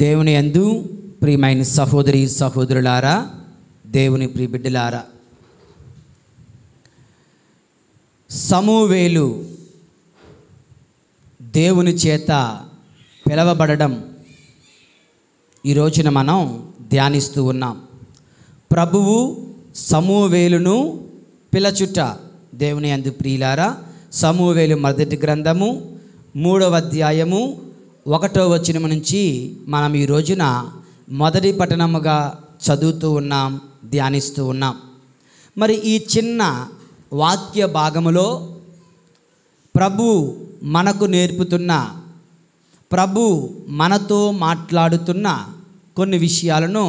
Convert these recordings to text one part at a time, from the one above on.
దేవుని అందు ప్రియమైన సహోదరి సహోదరులారా దేవుని ప్రియబిడ్డలారా సమూవేలు దేవుని చేత పిలవబడడం ఈ రోజున మనం ధ్యానిస్తూ ఉన్నాం ప్రభువు సమూవేలును పిలచుట దేవుని అందు ప్రియులారా సమూవేలు మొదటి గ్రంథము మూడవ అధ్యాయము ఒకటో వచ్చిన నుంచి మనం ఈ రోజున మొదటి పట్టణముగా చదువుతూ ఉన్నాం ధ్యానిస్తూ ఉన్నాం మరి ఈ చిన్న వాక్య భాగములో ప్రభు మనకు నేర్పుతున్న ప్రభు మనతో మాట్లాడుతున్న కొన్ని విషయాలను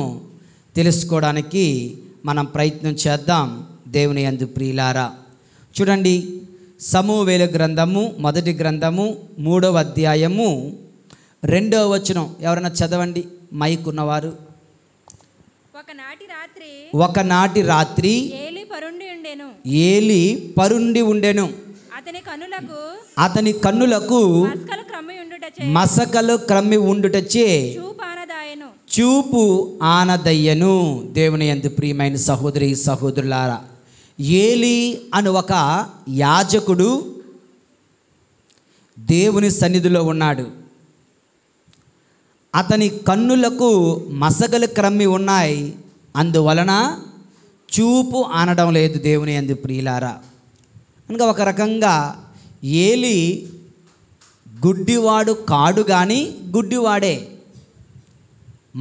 తెలుసుకోవడానికి మనం ప్రయత్నం చేద్దాం దేవుని అందు ప్రియులారా చూడండి సమూవేల గ్రంథము మొదటి గ్రంథము మూడవ అధ్యాయము రెండవ వచనం ఎవరైనా చదవండి మైక్ ఉన్నవారు ఒకనాటి రాత్రి ఒకనాటి రాత్రి ఏలి పరుండి ఉండెను ఏలి పరుండి ఉండెను అతని కన్నులకు అతని కన్నులకు మసకలు క్రమ్మి ఉండుటచే చూపు ఆనదయ్యను దేవుని ఎందు ప్రియమైన సహోదరి సహోదరులారా ఏలి అని ఒక యాజకుడు దేవుని సన్నిధిలో ఉన్నాడు అతని కన్నులకు మసగలు క్రమ్మి ఉన్నాయి అందువలన చూపు ఆనడం లేదు దేవుని అంది ప్రియులారా ఇంకా ఒక రకంగా ఏలి గుడ్డివాడు కాడు కానీ గుడ్డివాడే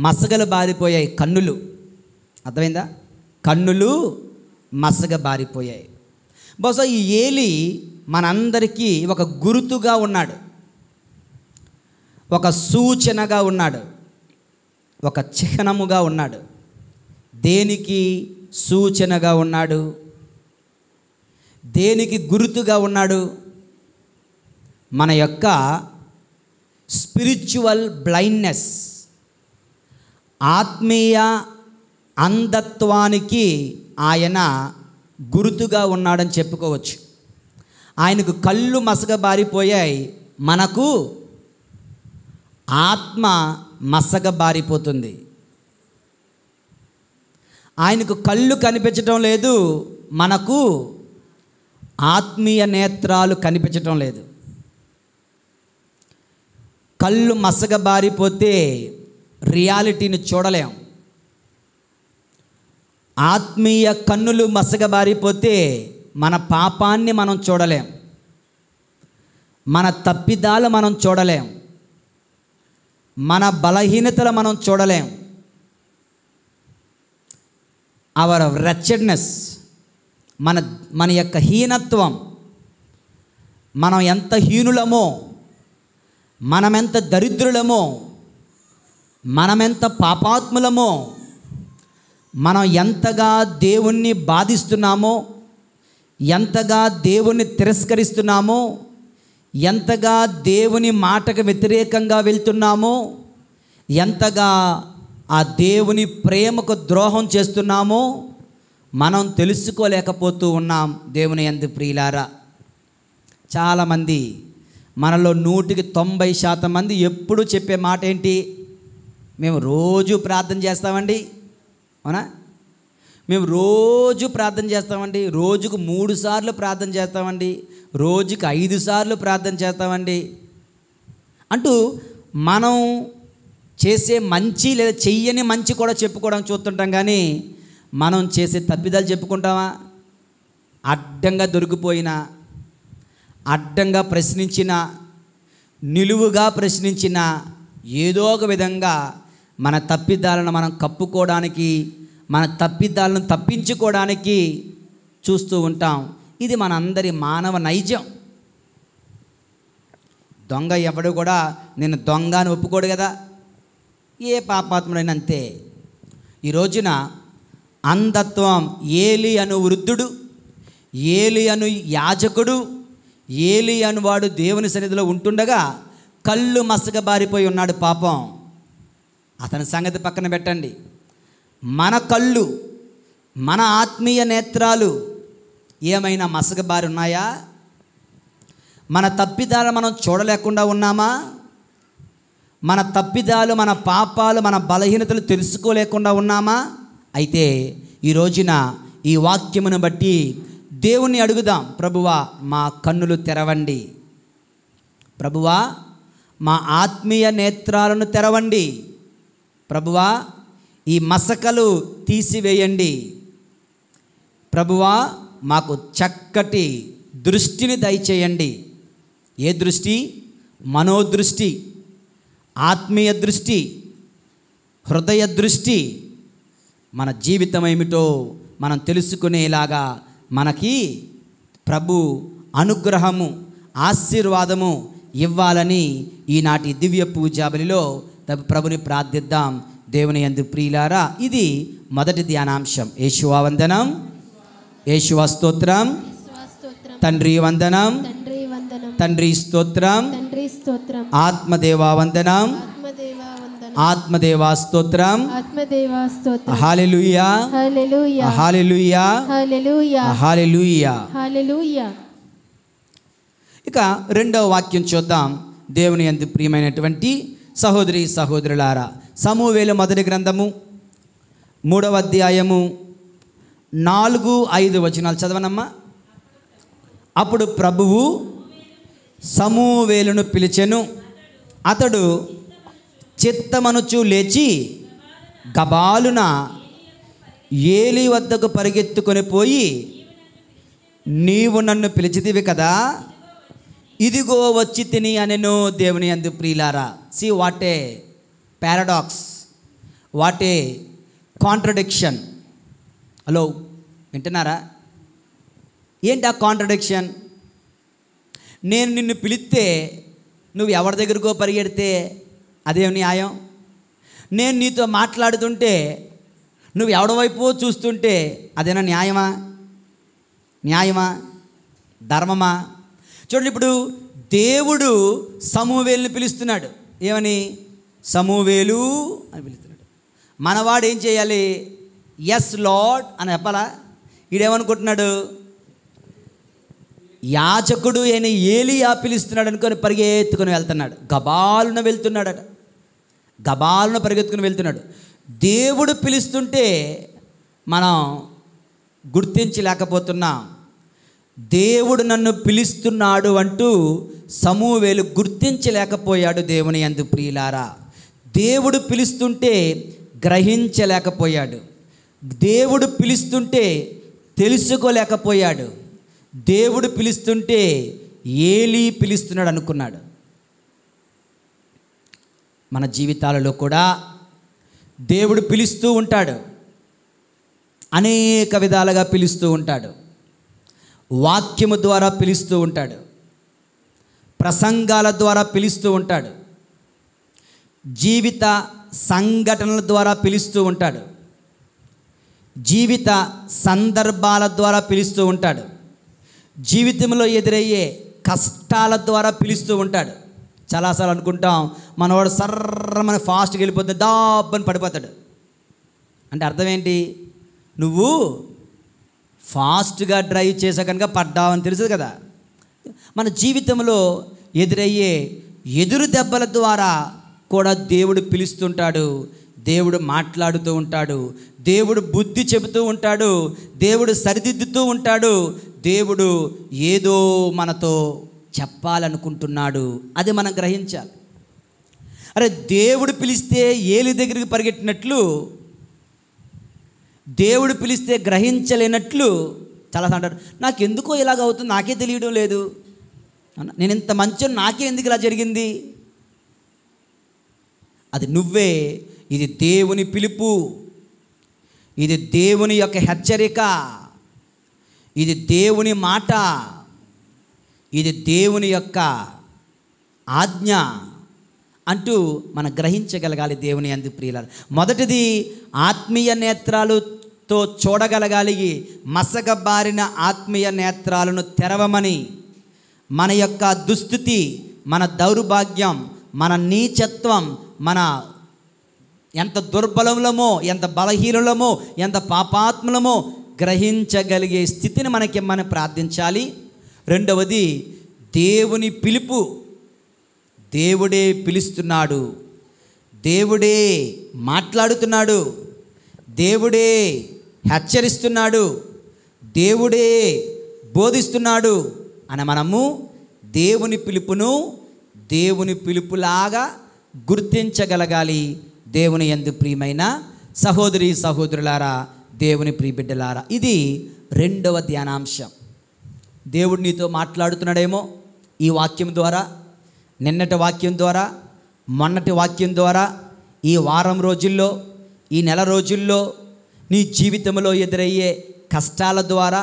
మసగలు బారిపోయాయి కన్నులు అర్థమైందా కన్నులు మసగ బారిపోయాయి బహుశా ఈ ఏలి మనందరికీ ఒక గురుతుగా ఉన్నాడు ఒక సూచనగా ఉన్నాడు ఒక చిహ్నముగా ఉన్నాడు దేనికి సూచనగా ఉన్నాడు దేనికి గురుతుగా ఉన్నాడు మన యొక్క స్పిరిచువల్ బ్లైండ్నెస్ ఆత్మీయ అంధత్వానికి ఆయన గురుతుగా ఉన్నాడని చెప్పుకోవచ్చు ఆయనకు కళ్ళు మసకబారిపోయాయి మనకు ఆత్మ మసగా బారిపోతుంది ఆయనకు కళ్ళు కనిపించటం లేదు మనకు ఆత్మీయ నేత్రాలు కనిపించటం లేదు కళ్ళు మసగ బారిపోతే రియాలిటీని చూడలేం ఆత్మీయ కన్నులు మసగబారిపోతే మన పాపాన్ని మనం చూడలేం మన తప్పిదాలు మనం చూడలేం మన బలహీనతలు మనం చూడలేం అవర్ రెచ్చడ్నెస్ మన మన యొక్క హీనత్వం మనం ఎంత హీనులమో మనమెంత దరిద్రులమో మనమెంత పాపాత్ములమో మనం ఎంతగా దేవుణ్ణి బాధిస్తున్నామో ఎంతగా దేవుణ్ణి తిరస్కరిస్తున్నామో ఎంతగా దేవుని మాటకు వ్యతిరేకంగా వెళ్తున్నామో ఎంతగా ఆ దేవుని ప్రేమకు ద్రోహం చేస్తున్నామో మనం తెలుసుకోలేకపోతూ ఉన్నాం దేవుని ఎందు ప్రియులారా చాలామంది మనలో నూటికి తొంభై శాతం మంది ఎప్పుడు చెప్పే మాట ఏంటి మేము రోజు ప్రార్థన చేస్తామండి అవునా మేము రోజు ప్రార్థన చేస్తామండి రోజుకు మూడు సార్లు ప్రార్థన చేస్తామండి రోజుకి ఐదు సార్లు ప్రార్థన చేస్తామండి అంటూ మనం చేసే మంచి లేదా చెయ్యని మంచి కూడా చెప్పుకోవడం చూస్తుంటాం కానీ మనం చేసే తప్పిదాలు చెప్పుకుంటామా అడ్డంగా దొరికిపోయిన అడ్డంగా ప్రశ్నించిన నిలువుగా ప్రశ్నించిన ఏదో ఒక విధంగా మన తప్పిదాలను మనం కప్పుకోవడానికి మన తప్పిదాలను తప్పించుకోవడానికి చూస్తూ ఉంటాం ఇది మనందరి మానవ నైజం దొంగ ఎవడు కూడా నేను దొంగ అని ఒప్పుకోడు కదా ఏ పాపాత్ముడైనా అంతే ఈ రోజున అంధత్వం ఏలి అను వృద్ధుడు ఏలి అను యాజకుడు ఏలి అనువాడు దేవుని సన్నిధిలో ఉంటుండగా కళ్ళు మసకబారిపోయి ఉన్నాడు పాపం అతని సంగతి పక్కన పెట్టండి మన కళ్ళు మన ఆత్మీయ నేత్రాలు ఏమైనా మసకబారి ఉన్నాయా మన తప్పిదాలు మనం చూడలేకుండా ఉన్నామా మన తప్పిదాలు మన పాపాలు మన బలహీనతలు తెలుసుకోలేకుండా ఉన్నామా అయితే ఈ రోజున ఈ వాక్యమును బట్టి దేవుణ్ణి అడుగుదాం ప్రభువా మా కన్నులు తెరవండి ప్రభువా మా ఆత్మీయ నేత్రాలను తెరవండి ప్రభువా ఈ మసకలు తీసివేయండి ప్రభువా మాకు చక్కటి దృష్టిని దయచేయండి ఏ దృష్టి మనోదృష్టి ఆత్మీయ దృష్టి హృదయ దృష్టి మన జీవితం ఏమిటో మనం తెలుసుకునేలాగా మనకి ప్రభు అనుగ్రహము ఆశీర్వాదము ఇవ్వాలని ఈనాటి దివ్య పూజాబలిలో ప్రభుని ప్రార్థిద్దాం దేవుని ఎందు ప్రియులారా ఇది మొదటి ధ్యానాంశం వందనం యేశువ స్తోత్రం తండ్రి వందనం తండ్రి స్తోత్రం ఆత్మదేవా వందనం ఆత్మదేవా స్తోత్రం హాలెలుయా హాలెలుయా హాలెలుయా ఇక రెండవ వాక్యం చూద్దాం దేవుని ఎందు ప్రియమైనటువంటి సహోదరి సహోదరులారా సమూవేలు మొదటి గ్రంథము మూడవ అధ్యాయము నాలుగు ఐదు వచనాలు చదవనమ్మా అప్పుడు ప్రభువు సమూవేలును పిలిచెను అతడు చిత్తమనుచు లేచి గబాలున ఏలి వద్దకు పరిగెత్తుకొని పోయి నీవు నన్ను పిలిచితివి కదా ఇదిగో వచ్చి తిని అనెను దేవుని అందు ప్రియులారా see what a paradox what a contradiction hello వింటున్నారా ఏంటి ఆ కాంట్రడిక్షన్ నేను నిన్ను పిలిస్తే నువ్వు ఎవరి దగ్గరకో పరిగెడితే అదేం న్యాయం నేను నీతో మాట్లాడుతుంటే నువ్వు ఎవడవైపు చూస్తుంటే అదేనా న్యాయమా న్యాయమా ధర్మమా చూడండి ఇప్పుడు దేవుడు సమూవేలుని పిలుస్తున్నాడు ఏమని సమూవేలు అని పిలుస్తున్నాడు మనవాడు ఏం చేయాలి ఎస్ లాడ్ అని చెప్పాలా ఈడేమనుకుంటున్నాడు యాచకుడు ఏలి ఏలియా పిలుస్తున్నాడు అనుకొని పరిగెత్తుకుని వెళ్తున్నాడు గబాలున వెళ్తున్నాడట గబాలున పరిగెత్తుకుని వెళ్తున్నాడు దేవుడు పిలుస్తుంటే మనం గుర్తించలేకపోతున్నాం దేవుడు నన్ను పిలుస్తున్నాడు అంటూ వేలు గుర్తించలేకపోయాడు దేవుని అందు ప్రియులారా దేవుడు పిలుస్తుంటే గ్రహించలేకపోయాడు దేవుడు పిలుస్తుంటే తెలుసుకోలేకపోయాడు దేవుడు పిలుస్తుంటే ఏలీ పిలుస్తున్నాడు అనుకున్నాడు మన జీవితాలలో కూడా దేవుడు పిలుస్తూ ఉంటాడు అనేక విధాలుగా పిలుస్తూ ఉంటాడు వాక్యము ద్వారా పిలుస్తూ ఉంటాడు ప్రసంగాల ద్వారా పిలుస్తూ ఉంటాడు జీవిత సంఘటనల ద్వారా పిలుస్తూ ఉంటాడు జీవిత సందర్భాల ద్వారా పిలుస్తూ ఉంటాడు జీవితంలో ఎదురయ్యే కష్టాల ద్వారా పిలుస్తూ ఉంటాడు చాలాసార్లు అనుకుంటాం మనవాడు సర్రమని ఫాస్ట్గా వెళ్ళిపోతుంది దాబ్బని పడిపోతాడు అంటే అర్థం ఏంటి నువ్వు ఫాస్ట్గా డ్రైవ్ చేసా కనుక పడ్డావని తెలుసు కదా మన జీవితంలో ఎదురయ్యే ఎదురు దెబ్బల ద్వారా కూడా దేవుడు పిలుస్తుంటాడు దేవుడు మాట్లాడుతూ ఉంటాడు దేవుడు బుద్ధి చెబుతూ ఉంటాడు దేవుడు సరిదిద్దుతూ ఉంటాడు దేవుడు ఏదో మనతో చెప్పాలనుకుంటున్నాడు అది మనం గ్రహించాలి అరే దేవుడు పిలిస్తే ఏలి దగ్గరికి పరిగెట్టినట్లు దేవుడు పిలిస్తే గ్రహించలేనట్లు చాలా అంటారు నాకు ఎందుకో ఇలాగ అవుతుంది నాకే తెలియడం లేదు నేను ఇంత మంచో నాకే ఎందుకు ఇలా జరిగింది అది నువ్వే ఇది దేవుని పిలుపు ఇది దేవుని యొక్క హెచ్చరిక ఇది దేవుని మాట ఇది దేవుని యొక్క ఆజ్ఞ అంటూ మనం గ్రహించగలగాలి దేవుని అంది ప్రియులారు మొదటిది ఆత్మీయ నేత్రాలతో చూడగలగాలి మసగబారిన ఆత్మీయ నేత్రాలను తెరవమని మన యొక్క దుస్థితి మన దౌర్భాగ్యం మన నీచత్వం మన ఎంత దుర్బలములమో ఎంత బలహీనులమో ఎంత పాపాత్ములమో గ్రహించగలిగే స్థితిని మనకి మనం ప్రార్థించాలి రెండవది దేవుని పిలుపు దేవుడే పిలుస్తున్నాడు దేవుడే మాట్లాడుతున్నాడు దేవుడే హెచ్చరిస్తున్నాడు దేవుడే బోధిస్తున్నాడు అని మనము దేవుని పిలుపును దేవుని పిలుపులాగా గుర్తించగలగాలి దేవుని ఎందు ప్రియమైన సహోదరి సహోదరులారా దేవుని ప్రియబిడ్డలారా ఇది రెండవ ధ్యానాంశం దేవుడు నీతో మాట్లాడుతున్నాడేమో ఈ వాక్యం ద్వారా నిన్నటి వాక్యం ద్వారా మొన్నటి వాక్యం ద్వారా ఈ వారం రోజుల్లో ఈ నెల రోజుల్లో నీ జీవితంలో ఎదురయ్యే కష్టాల ద్వారా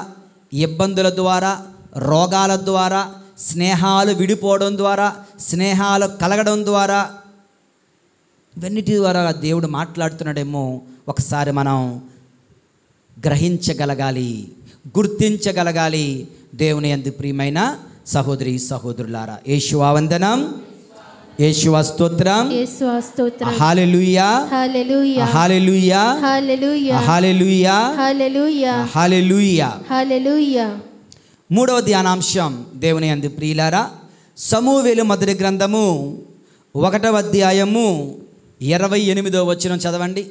ఇబ్బందుల ద్వారా రోగాల ద్వారా స్నేహాలు విడిపోవడం ద్వారా స్నేహాలు కలగడం ద్వారా ఇవన్నిటి ద్వారా దేవుడు మాట్లాడుతున్నాడేమో ఒకసారి మనం గ్రహించగలగాలి గుర్తించగలగాలి దేవుని ఎందు ప్రియమైన సహోదరి సహోదరులారా యేశువా వందనం యేసువా స్తోత్రం యేసువా స్తోత్రం హల్లెలూయా హల్లెలూయా మూడవ ధ్యానాంశం దేవుని అంది ప్రియులారా సమూవేలు మొదటి గ్రంథము ఒకటవ అధ్యాయము ఇరవై ఎనిమిదో వచ్చిన చదవండి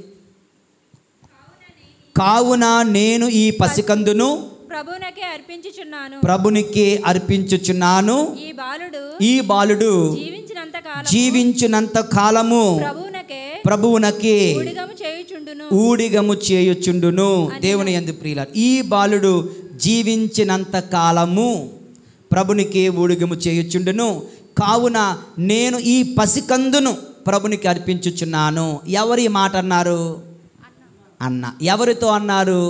కావున నేను ఈ పసికందును అర్పించుచున్నాను ప్రభునికి అర్పించుచున్నాను ఈ బాలుడు ఈ బాలుడు జీవించినంత కాలము ప్రభువునకి ఊడిగము చేయుచుండును దేవుని ఎందు ప్రియుల ఈ బాలుడు జీవించినంత కాలము ప్రభునికి ఊడిగము చేయుచుండును కావున నేను ఈ పసికందును ప్రభునికి అర్పించుచున్నాను ఎవరి మాట అన్నారు అన్న ఎవరితో అన్నారు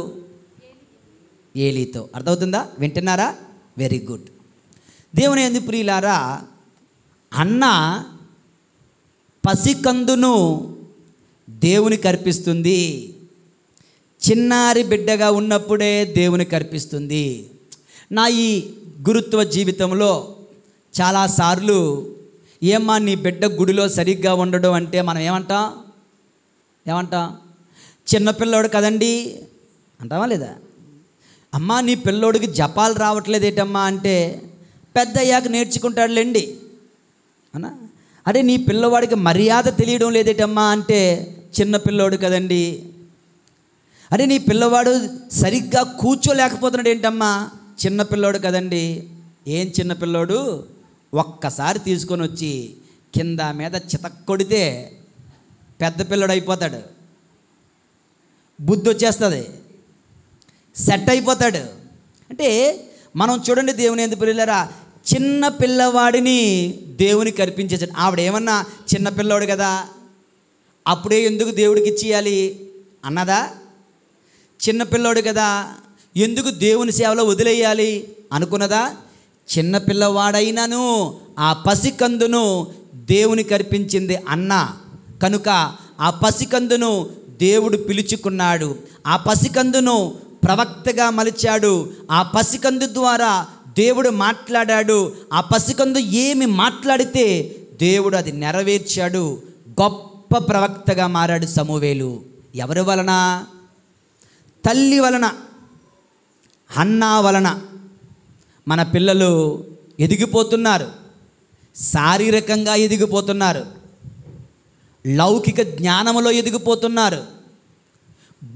ఏలీతో అర్థమవుతుందా వింటున్నారా వెరీ గుడ్ దేవుని ఎందు ప్రియులారా అన్న పసికందును దేవునికి అర్పిస్తుంది చిన్నారి బిడ్డగా ఉన్నప్పుడే దేవుని కర్పిస్తుంది నా ఈ గురుత్వ జీవితంలో చాలాసార్లు ఏమ్మా నీ బిడ్డ గుడిలో సరిగ్గా ఉండడం అంటే మనం ఏమంటా ఏమంటా చిన్నపిల్లోడు కదండి అంటావా లేదా అమ్మా నీ పిల్లోడికి జపాలు రావట్లేదు ఏంటమ్మా అంటే పెద్ద అయ్యాక నేర్చుకుంటాడులేండి అన్నా అరే నీ పిల్లవాడికి మర్యాద తెలియడం లేదేటమ్మా అంటే చిన్న పిల్లోడు కదండి అరే నీ పిల్లవాడు సరిగ్గా కూర్చోలేకపోతున్నాడు ఏంటమ్మా చిన్న పిల్లోడు కదండి ఏం చిన్న పిల్లోడు ఒక్కసారి తీసుకొని వచ్చి కింద మీద చితక్కొడితే పెద్ద పిల్లడు అయిపోతాడు బుద్ధి వచ్చేస్తుంది సెట్ అయిపోతాడు అంటే మనం చూడండి దేవుని ఎందుకు పిల్లరా చిన్న పిల్లవాడిని దేవునికి అర్పించేసాడు ఆవిడ ఏమన్నా చిన్న పిల్లవాడు కదా అప్పుడే ఎందుకు దేవుడికి ఇచ్చేయాలి అన్నదా చిన్న పిల్లోడు కదా ఎందుకు దేవుని సేవలో వదిలేయాలి అనుకున్నదా చిన్నపిల్లవాడైనను ఆ పసికందును దేవునికి అర్పించింది అన్న కనుక ఆ పసికందును దేవుడు పిలుచుకున్నాడు ఆ పసికందును ప్రవక్తగా మలిచాడు ఆ పసికందు ద్వారా దేవుడు మాట్లాడాడు ఆ పసికందు ఏమి మాట్లాడితే దేవుడు అది నెరవేర్చాడు గొప్ప ప్రవక్తగా మారాడు సమూవేలు ఎవరి వలన తల్లి వలన అన్నా వలన మన పిల్లలు ఎదిగిపోతున్నారు శారీరకంగా ఎదిగిపోతున్నారు లౌకిక జ్ఞానంలో ఎదిగిపోతున్నారు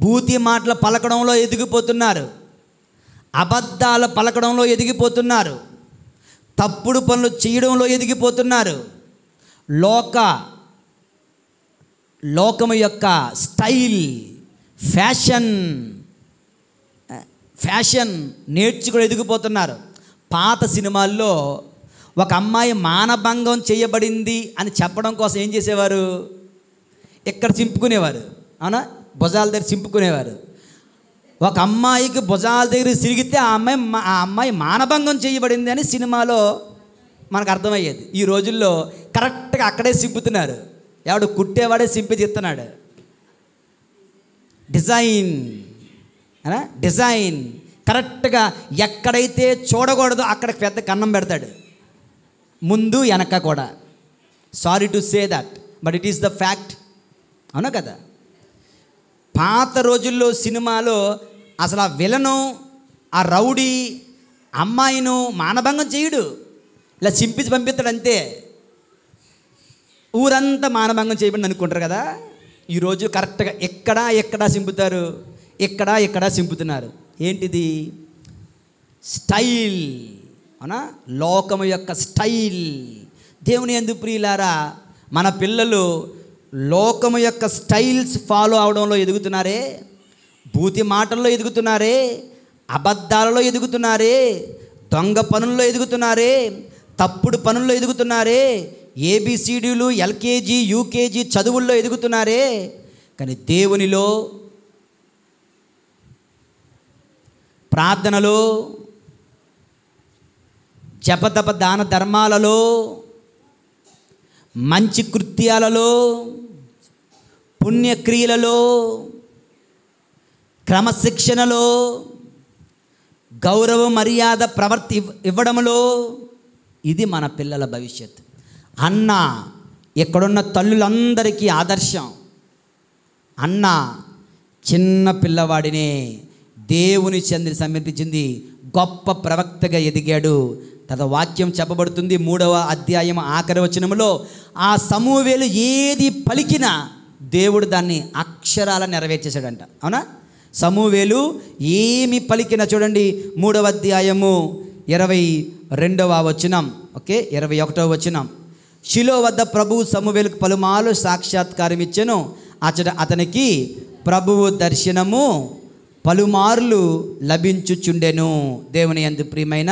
భూతి మాటల పలకడంలో ఎదిగిపోతున్నారు అబద్ధాల పలకడంలో ఎదిగిపోతున్నారు తప్పుడు పనులు చేయడంలో ఎదిగిపోతున్నారు లోక లోకము యొక్క స్టైల్ ఫ్యాషన్ ఫ్యాషన్ నేర్చుకుని ఎదిగిపోతున్నారు పాత సినిమాల్లో ఒక అమ్మాయి మానభంగం చేయబడింది అని చెప్పడం కోసం ఏం చేసేవారు ఇక్కడ చింపుకునేవారు అవునా భుజాల దగ్గర చింపుకునేవారు ఒక అమ్మాయికి భుజాల దగ్గర సిరిగితే ఆ అమ్మాయి ఆ అమ్మాయి మానభంగం చేయబడింది అని సినిమాలో మనకు అర్థమయ్యేది ఈ రోజుల్లో కరెక్ట్గా అక్కడే సింపుతున్నారు ఎవడు కుట్టేవాడే సింపి చెప్తున్నాడు డిజైన్ డిజైన్ కరెక్ట్గా ఎక్కడైతే చూడకూడదో అక్కడికి పెద్ద కన్నం పెడతాడు ముందు వెనక కూడా sorry to say that but it is the fact అవునా కదా పాత రోజుల్లో సినిమాలో అసలు ఆ విలను ఆ రౌడీ అమ్మాయిను మానభంగం చేయడు ఇలా చింపించి పంపిస్తాడు అంతే ఊరంతా మానభంగం చేయబడి అనుకుంటారు కదా ఈరోజు కరెక్ట్గా ఎక్కడా ఎక్కడా చింపుతారు ఎక్కడా ఎక్కడా చింపుతున్నారు ఏంటిది స్టైల్ అనా లోకము యొక్క స్టైల్ దేవుని ఎందు ప్రియులారా మన పిల్లలు లోకము యొక్క స్టైల్స్ ఫాలో అవడంలో ఎదుగుతున్నారే భూతి మాటల్లో ఎదుగుతున్నారే అబద్ధాలలో ఎదుగుతున్నారే దొంగ పనుల్లో ఎదుగుతున్నారే తప్పుడు పనుల్లో ఎదుగుతున్నారే ఏబిసిడీలు ఎల్కేజీ యూకేజీ చదువుల్లో ఎదుగుతున్నారే కానీ దేవునిలో ప్రార్థనలో జపతప దాన ధర్మాలలో మంచి కృత్యాలలో పుణ్యక్రియలలో క్రమశిక్షణలో గౌరవ మర్యాద ప్రవర్తి ఇవ్వడంలో ఇది మన పిల్లల భవిష్యత్ అన్న ఇక్కడున్న తల్లులందరికీ ఆదర్శం అన్న చిన్న పిల్లవాడినే దేవుని చంద్రి సమర్పించింది గొప్ప ప్రవక్తగా ఎదిగాడు తన వాక్యం చెప్పబడుతుంది మూడవ అధ్యాయం ఆఖరి వచనంలో ఆ సమూహవేలు ఏది పలికినా దేవుడు దాన్ని అక్షరాల నెరవేర్చేశాడంట అవునా సమూవేలు ఏమి పలికినా చూడండి మూడవ అధ్యాయము ఇరవై రెండవ వచనం ఓకే ఇరవై ఒకటవ వచనం శిలో వద్ద ప్రభు సమూవేలకు పలుమాలు సాక్షాత్కారం ఇచ్చాను అతడు అతనికి ప్రభువు దర్శనము పలుమార్లు లభించుచుండెను దేవుని ఎందు ప్రియమైన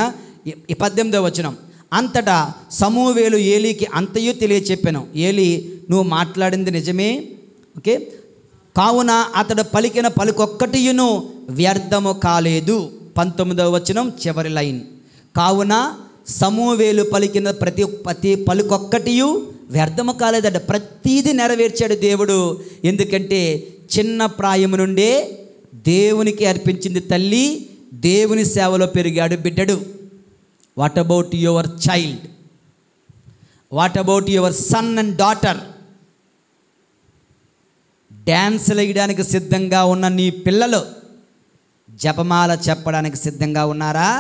ఈ పద్దెనిమిదో వచనం అంతటా సమూవేలు ఏలీకి అంతయు తెలియచెప్పాను ఏలి నువ్వు మాట్లాడింది నిజమే ఓకే కావున అతడు పలికిన పలుకొక్కటియును వ్యర్థము కాలేదు పంతొమ్మిదవ వచనం చివరి లైన్ కావున సమూవేలు పలికిన ప్రతి ప్రతి పలుకొక్కటియు వ్యర్థము కాలేదంటే ప్రతీది నెరవేర్చాడు దేవుడు ఎందుకంటే చిన్న ప్రాయము నుండే దేవునికి అర్పించింది తల్లి దేవుని సేవలో పెరిగాడు బిడ్డడు what about your child what about your son and daughter dance వేయడానికి సిద్ధంగా ఉన్న నీ పిల్లలు జపమాల చెప్పడానికి సిద్ధంగా ఉన్నారా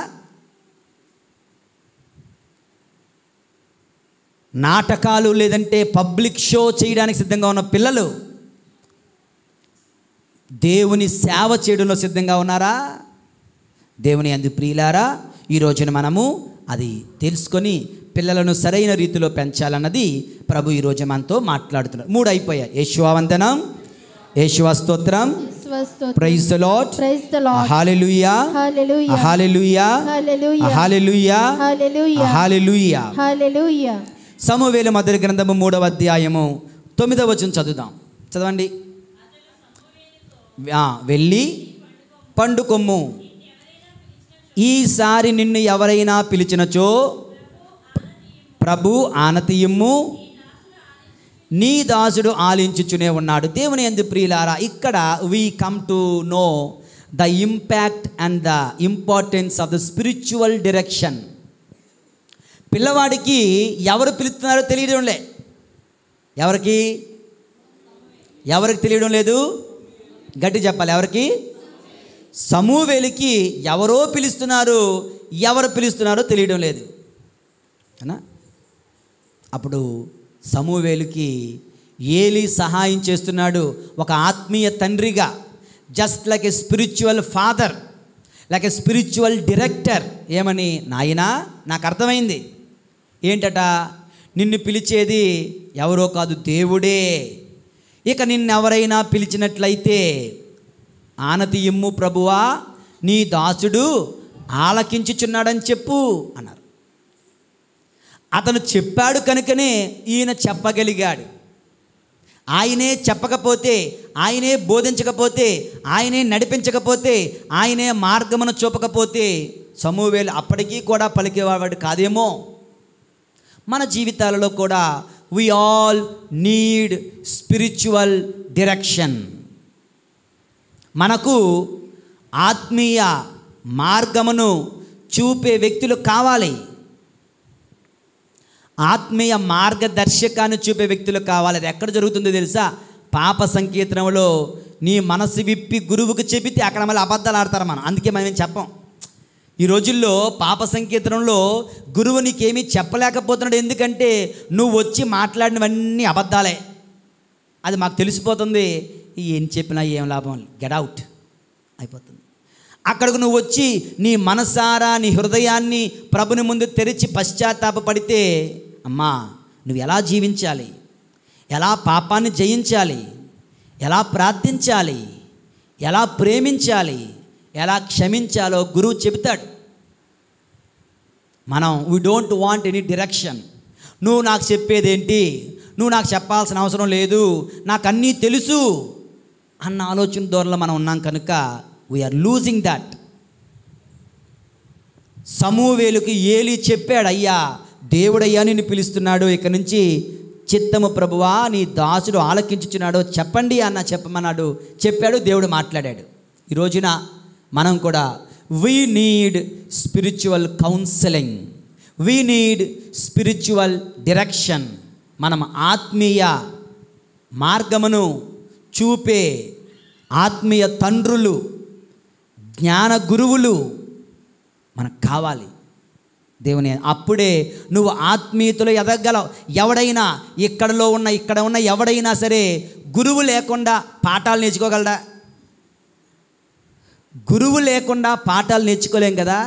నాటకాలు లేదంటే పబ్లిక్ షో చేయడానికి సిద్ధంగా ఉన్న పిల్లలు దేవుని సేవ చేయడంలో సిద్ధంగా ఉన్నారా దేవుని అందు ప్రియులారా ఈ రోజున మనము అది తెలుసుకొని పిల్లలను సరైన రీతిలో పెంచాలన్నది ప్రభు ఈ రోజు మనతో మాట్లాడుతున్నారు మూడు అయిపోయాయి యేశువావందనం యేశువా స్తోత్రం praise the lord praise the lord హల్లెలూయా హల్లెలూయా హల్లెలూయా హల్లెలూయా హల్లెలూయా సమూవేలు మొదటి గ్రంథము మూడవ అధ్యాయము తొమ్మిదవ వచనం చదువుదాం చదవండి వెళ్ళి పండుకొమ్ము ఈసారి నిన్ను ఎవరైనా పిలిచినచో ప్రభు ఆనతీయము నీ దాసుడు ఆలించుచునే ఉన్నాడు దేవుని ఎందు ప్రియులారా ఇక్కడ we come to know the impact and the importance of the spiritual direction పిల్లవాడికి ఎవరు పిలుస్తున్నారో తెలియడం లే ఎవరికి ఎవరికి తెలియడం లేదు గట్టి చెప్పాలి ఎవరికి సమూవేలికి ఎవరో పిలుస్తున్నారు ఎవరు పిలుస్తున్నారో తెలియడం లేదు అనా అప్పుడు సమూవేలుకి ఏలి సహాయం చేస్తున్నాడు ఒక ఆత్మీయ తండ్రిగా just like a spiritual father like a spiritual director ఏమని నాయనా నాకు అర్థమైంది ఏంటట నిన్ను పిలిచేది ఎవరో కాదు దేవుడే ఇక నిన్నెవరైనా పిలిచినట్లయితే ఆనతి ఇమ్ము ప్రభువా నీ దాసుడు ఆలకించుచున్నాడని చెప్పు అన్నారు అతను చెప్పాడు కనుకనే ఈయన చెప్పగలిగాడు ఆయనే చెప్పకపోతే ఆయనే బోధించకపోతే ఆయనే నడిపించకపోతే ఆయనే మార్గమును చూపకపోతే సమూవేలు అప్పటికీ కూడా పలికేవాడు కాదేమో మన జీవితాలలో కూడా we all need spiritual direction మనకు ఆత్మీయ మార్గమును చూపే వ్యక్తులు కావాలి ఆత్మీయ మార్గదర్శకాన్ని చూపే వ్యక్తులు కావాలి అది ఎక్కడ జరుగుతుందో తెలుసా పాప సంకీర్తనంలో నీ మనసు విప్పి గురువుకు చెబితే అక్కడ మళ్ళీ అబద్ధాలు ఆడతారు మనం అందుకే మనం చెప్పం ఈ రోజుల్లో పాప సంకీర్తనంలో గురువు నీకేమీ చెప్పలేకపోతున్నాడు ఎందుకంటే నువ్వు వచ్చి మాట్లాడినవన్నీ అబద్ధాలే అది మాకు తెలిసిపోతుంది ఏం చెప్పినా ఏం లాభం గెడౌట్ అయిపోతుంది అక్కడికి నువ్వు వచ్చి నీ మనసారా నీ హృదయాన్ని ప్రభుని ముందు తెరిచి పశ్చాత్తాపడితే అమ్మా నువ్వు ఎలా జీవించాలి ఎలా పాపాన్ని జయించాలి ఎలా ప్రార్థించాలి ఎలా ప్రేమించాలి ఎలా క్షమించాలో గురువు చెబుతాడు మనం we don't want any direction నువ్వు నాకు చెప్పేదేంటి నువ్వు నాకు చెప్పాల్సిన అవసరం లేదు నాకు అన్నీ తెలుసు అన్న ఆలోచన ధోరణిలో మనం ఉన్నాం కనుక వీఆర్ లూజింగ్ దట్ సమూవేలుకి ఏలి చెప్పాడు అయ్యా దేవుడయ్యా నిన్ను పిలుస్తున్నాడు ఇక నుంచి చిత్తము ప్రభువా నీ దాసుడు ఆలకించుచున్నాడు చెప్పండి అన్న చెప్పమన్నాడు చెప్పాడు దేవుడు మాట్లాడాడు ఈ రోజున మనం కూడా we need spiritual counselling we need spiritual direction మనం ఆత్మీయ మార్గమును చూపే ఆత్మీయ తండ్రులు జ్ఞాన గురువులు మనకు కావాలి దేవుని అప్పుడే నువ్వు ఆత్మీయతలో ఎదగలవు ఎవడైనా ఇక్కడలో ఉన్న ఇక్కడ ఉన్న ఎవడైనా సరే గురువు లేకుండా పాఠాలు నేర్చుకోగలడా గురువు లేకుండా పాఠాలు నేర్చుకోలేం కదా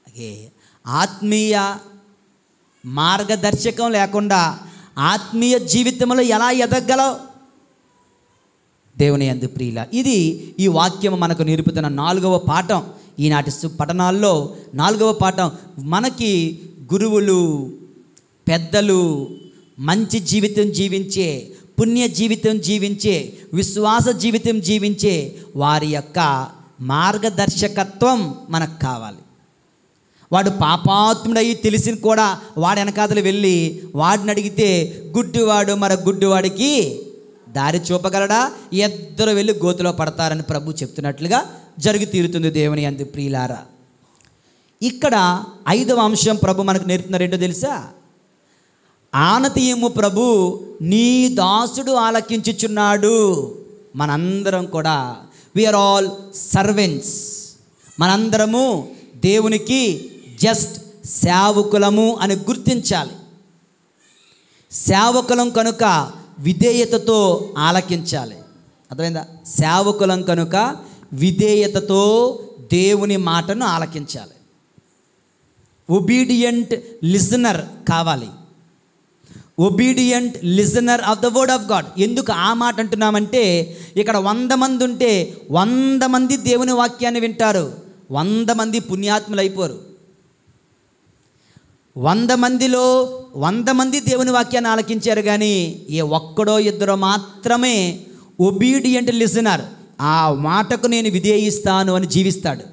అలాగే ఆత్మీయ మార్గదర్శకం లేకుండా ఆత్మీయ జీవితంలో ఎలా ఎదగలవు దేవుని అందు ప్రియుల ఇది ఈ వాక్యం మనకు నిరుపుతున్న నాలుగవ పాఠం ఈనాటి పఠనాల్లో నాలుగవ పాఠం మనకి గురువులు పెద్దలు మంచి జీవితం జీవించే పుణ్య జీవితం జీవించే విశ్వాస జీవితం జీవించే వారి యొక్క మార్గదర్శకత్వం మనకు కావాలి వాడు పాపాత్ముడయి తెలిసి కూడా వాడు వెనకాతలు వెళ్ళి వాడిని అడిగితే గుడ్డివాడు మన గుడ్డివాడికి దారి చూపగలడా ఇద్దరు వెళ్ళి గోతులో పడతారని ప్రభు చెప్తున్నట్లుగా జరిగి తీరుతుంది దేవుని అంది ప్రియులారా ఇక్కడ ఐదవ అంశం ప్రభు మనకు నేర్పుతున్నారు ఏంటో తెలుసా ఆనతీయము ప్రభు నీ దాసుడు ఆలకించుచున్నాడు మనందరం కూడా విఆర్ ఆల్ సర్వెంట్స్ మనందరము దేవునికి జస్ట్ సేవకులము అని గుర్తించాలి సేవకులం కనుక విధేయతతో ఆలకించాలి అర్థమైందా సేవకులం కనుక విధేయతతో దేవుని మాటను ఆలకించాలి ఒబీడియంట్ లిజనర్ కావాలి obedient listener of the word of God ఎందుకు ఆ మాట అంటున్నామంటే ఇక్కడ వంద మంది ఉంటే వంద మంది దేవుని వాక్యాన్ని వింటారు వంద మంది పుణ్యాత్ములు అయిపోరు వంద మందిలో వంద మంది దేవుని వాక్యాన్ని ఆలకించారు కానీ ఏ ఒక్కడో ఇద్దరో మాత్రమే ఒబీడియంట్ లిజనర్ ఆ మాటకు నేను విధేయిస్తాను అని జీవిస్తాడు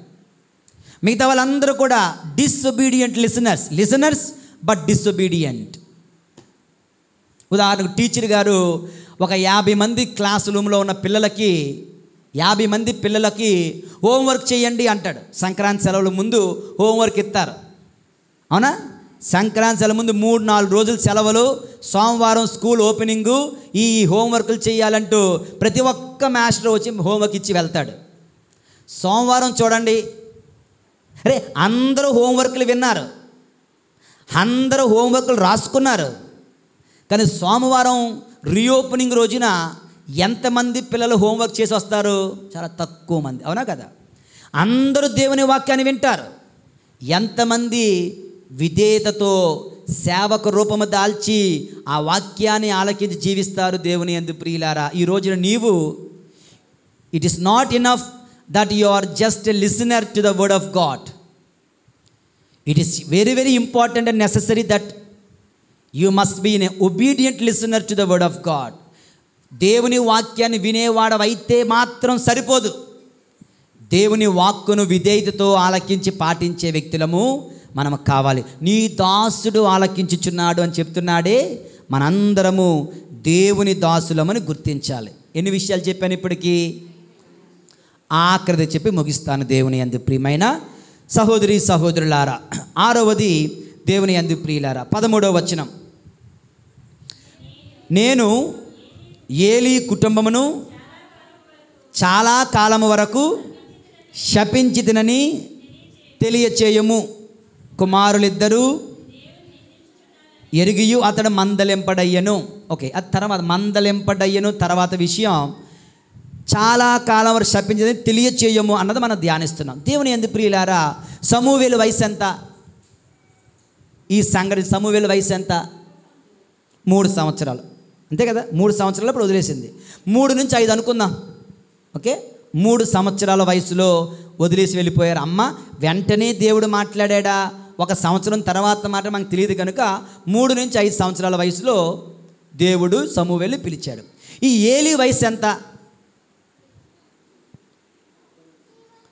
మిగతా వాళ్ళందరూ కూడా disobedient listeners listeners but disobedient ఉదాహరణకు టీచర్ గారు ఒక యాభై మంది క్లాస్ రూమ్లో ఉన్న పిల్లలకి యాభై మంది పిల్లలకి హోంవర్క్ చేయండి అంటాడు సంక్రాంతి సెలవుల ముందు హోంవర్క్ ఇస్తారు అవునా సంక్రాంతి సెలవు ముందు మూడు నాలుగు రోజులు సెలవులు సోమవారం స్కూల్ ఓపెనింగు ఈ హోంవర్క్లు చేయాలంటూ ప్రతి ఒక్క మాస్టర్ వచ్చి హోంవర్క్ ఇచ్చి వెళ్తాడు సోమవారం చూడండి అరే అందరూ హోంవర్క్లు విన్నారు అందరూ హోంవర్క్లు రాసుకున్నారు కానీ సోమవారం రీఓపెనింగ్ రోజున ఎంతమంది పిల్లలు హోంవర్క్ చేసి వస్తారు చాలా తక్కువ మంది అవునా కదా అందరూ దేవుని వాక్యాన్ని వింటారు ఎంతమంది విధేయతతో సేవక రూపము దాల్చి ఆ వాక్యాన్ని ఆలకించి జీవిస్తారు దేవుని ఎందు ప్రియులారా ఈ రోజున నీవు it is not enough that you are just listener to the word of God it is very very important and necessary that you must be an obedient listener to the word of God దేవుని వాక్యాన్ని వినేవాడవైతే మాత్రం సరిపోదు దేవుని వాక్కును విధేయతతో ఆలకించి పాటించే వ్యక్తులము మనం కావాలి నీ దాసుడు ఆలకించుచున్నాడు అని చెప్తున్నాడే మనందరము దేవుని దాసులమని గుర్తించాలి ఎన్ని విషయాలు చెప్పాను ఇప్పటికీ ఆఖరిది చెప్పి ముగిస్తాను దేవుని అందు ప్రియమైన సహోదరి సహోదరులారా ఆరవది దేవుని అందు ప్రియులారా పదమూడవ వచనం నేను ఏలి కుటుంబమును చాలా కాలం వరకు శపించితినని తెలియచేయము కుమారులిద్దరూ ఎరిగియు అతడు మందలింపడయ్యను ఓకే ఆ తర్వాత మందలింపడయ్యను తర్వాత విషయం చాలా కాలం వరకు శపించదని తెలియచేయము అన్నది మనం ధ్యానిస్తున్నాం దేవుని ఎందుకు ప్రియులారా సమూవేలు వయసు ఎంత ఈ సంగతి సమూవేలు వయసు ఎంత మూడు సంవత్సరాలు అంతే కదా మూడు సంవత్సరాలు అప్పుడు వదిలేసింది మూడు నుంచి ఐదు అనుకుందాం ఓకే మూడు సంవత్సరాల వయసులో వదిలేసి వెళ్ళిపోయారు అమ్మ వెంటనే దేవుడు మాట్లాడా ఒక సంవత్సరం తర్వాత మాట మనకు తెలియదు కనుక మూడు నుంచి ఐదు సంవత్సరాల వయసులో దేవుడు వెళ్ళి పిలిచాడు ఈ ఏలి వయసు ఎంత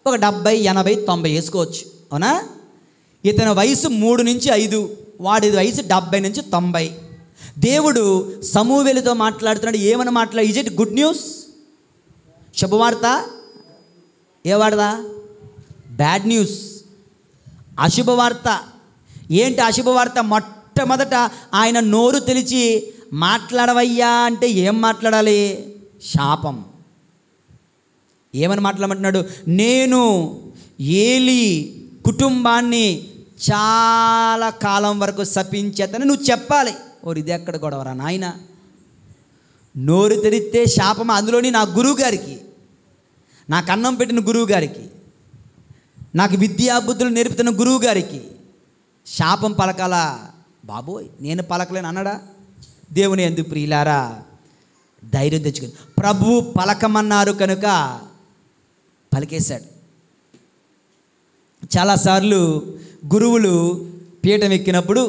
ఒక డెబ్బై ఎనభై తొంభై వేసుకోవచ్చు అవునా ఇతని వయసు మూడు నుంచి ఐదు వాడి వయసు డెబ్బై నుంచి తొంభై దేవుడు సమూవేలతో మాట్లాడుతున్నాడు ఏమని మాట్లాడు ఇజ్ ఇట్ గుడ్ న్యూస్ శుభవార్త ఏ వార్త బ్యాడ్ న్యూస్ అశుభవార్త ఏంటి అశుభవార్త మొట్టమొదట ఆయన నోరు తెలిచి మాట్లాడవయ్యా అంటే ఏం మాట్లాడాలి శాపం ఏమని మాట్లాడమంటున్నాడు నేను ఏలి కుటుంబాన్ని చాలా కాలం వరకు శపించేతని నువ్వు చెప్పాలి ఓరి ఇది ఎక్కడ గొడవరా నాయన నోరు తెరిస్తే శాపం అందులోని నా గురువుగారికి నా కన్నం పెట్టిన గురువు గారికి నాకు విద్యాబుద్ధులు నేర్పుతున్న గురువు గారికి శాపం పలకాల బాబోయ్ నేను పలకలేను అన్నాడా దేవుని ఎందుకు ప్రియులారా ధైర్యం తెచ్చుకుని ప్రభువు పలకమన్నారు కనుక పలికేశాడు చాలాసార్లు గురువులు పీఠం ఎక్కినప్పుడు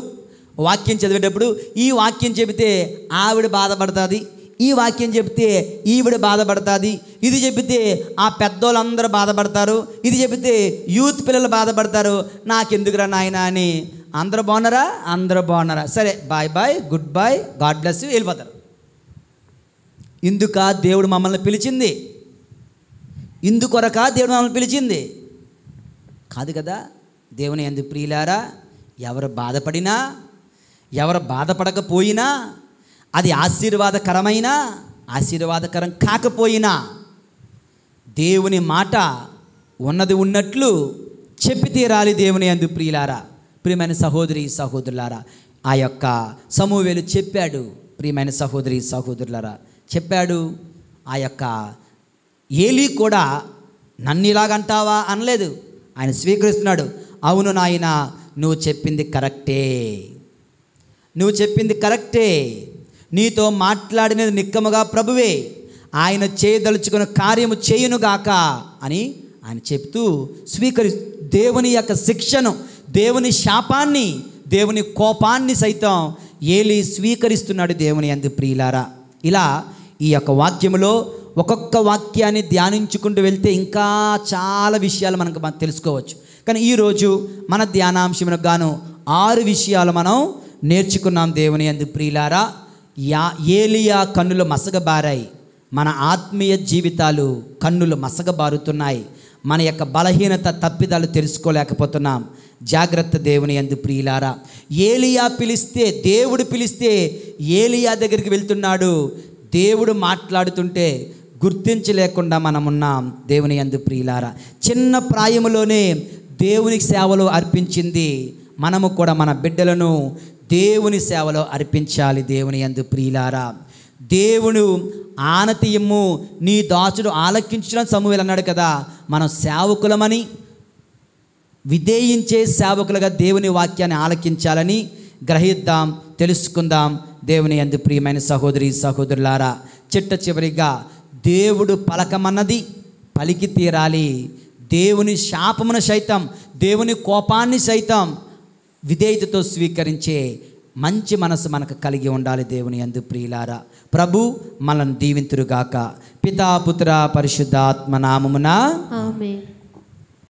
వాక్యం చదివేటప్పుడు ఈ వాక్యం చెబితే ఆవిడ బాధపడుతుంది ఈ వాక్యం చెబితే ఈవిడ బాధపడుతుంది ఇది చెబితే ఆ పెద్దోళ్ళందరూ బాధపడతారు ఇది చెబితే యూత్ పిల్లలు బాధపడతారు నాకెందుకురా నాయన అని అందరూ బాగున్నారా అందరు బాగున్నారా సరే bye bye good boy God bless you వెళ్ళిపోతారు ఇందుక దేవుడు మమ్మల్ని పిలిచింది ఇందుకొరక దేవుడు మమ్మల్ని పిలిచింది కాదు కదా దేవుని ఎందుకు ప్రియులారా ఎవరు బాధపడినా ఎవరు బాధపడకపోయినా అది ఆశీర్వాదకరమైన ఆశీర్వాదకరం కాకపోయినా దేవుని మాట ఉన్నది ఉన్నట్లు చెప్పి తీరాలి దేవుని అందు ప్రియులారా ప్రియమైన సహోదరి సహోదరులారా ఆ యొక్క సమూవేలు చెప్పాడు ప్రియమైన సహోదరి సహోదరులారా చెప్పాడు ఆ యొక్క ఏలీ కూడా నన్ను ఇలాగంటావా అనలేదు ఆయన స్వీకరిస్తున్నాడు అవును నాయన నువ్వు చెప్పింది కరెక్టే నువ్వు చెప్పింది కరెక్టే నీతో మాట్లాడినది నిక్కముగా ప్రభువే ఆయన చేయదలుచుకున్న కార్యము చేయునుగాక అని ఆయన చెప్తూ స్వీకరి దేవుని యొక్క శిక్షను దేవుని శాపాన్ని దేవుని కోపాన్ని సైతం ఏలి స్వీకరిస్తున్నాడు దేవుని అందు ప్రియులారా ఇలా ఈ యొక్క వాక్యములో ఒక్కొక్క వాక్యాన్ని ధ్యానించుకుంటూ వెళ్తే ఇంకా చాలా విషయాలు మనకు మనం తెలుసుకోవచ్చు కానీ ఈరోజు మన ధ్యానాంశమునకు గాను ఆరు విషయాలు మనం నేర్చుకున్నాం దేవుని అందు ప్రియులారా యా ఏలియా కన్నులు మసగబారాయి మన ఆత్మీయ జీవితాలు కన్నులు మసగబారుతున్నాయి మన యొక్క బలహీనత తప్పిదాలు తెలుసుకోలేకపోతున్నాం జాగ్రత్త దేవుని అందు ప్రియులారా ఏలియా పిలిస్తే దేవుడు పిలిస్తే ఏలియా దగ్గరికి వెళ్తున్నాడు దేవుడు మాట్లాడుతుంటే గుర్తించలేకుండా మనమున్నాం దేవుని అందు ప్రియులారా చిన్న ప్రాయములోనే దేవునికి సేవలు అర్పించింది మనము కూడా మన బిడ్డలను దేవుని సేవలో అర్పించాలి దేవుని ఎందు ప్రియులారా దేవుడు ఆనతీయము నీ దాసుడు ఆలకించడం సమూహలు అన్నాడు కదా మనం సేవకులమని విధేయించే సేవకులుగా దేవుని వాక్యాన్ని ఆలకించాలని గ్రహిద్దాం తెలుసుకుందాం దేవుని ఎందు ప్రియమైన సహోదరి సహోదరులారా చిట్ట చివరిగా దేవుడు పలకమన్నది పలికి తీరాలి దేవుని శాపమును సైతం దేవుని కోపాన్ని సైతం విధేయతతో స్వీకరించే మంచి మనసు మనకు కలిగి ఉండాలి దేవుని అందు ప్రియులారా ప్రభు మనల్ని దీవింతురుగాక పితాపుత్ర పరిశుద్ధాత్మ నామమున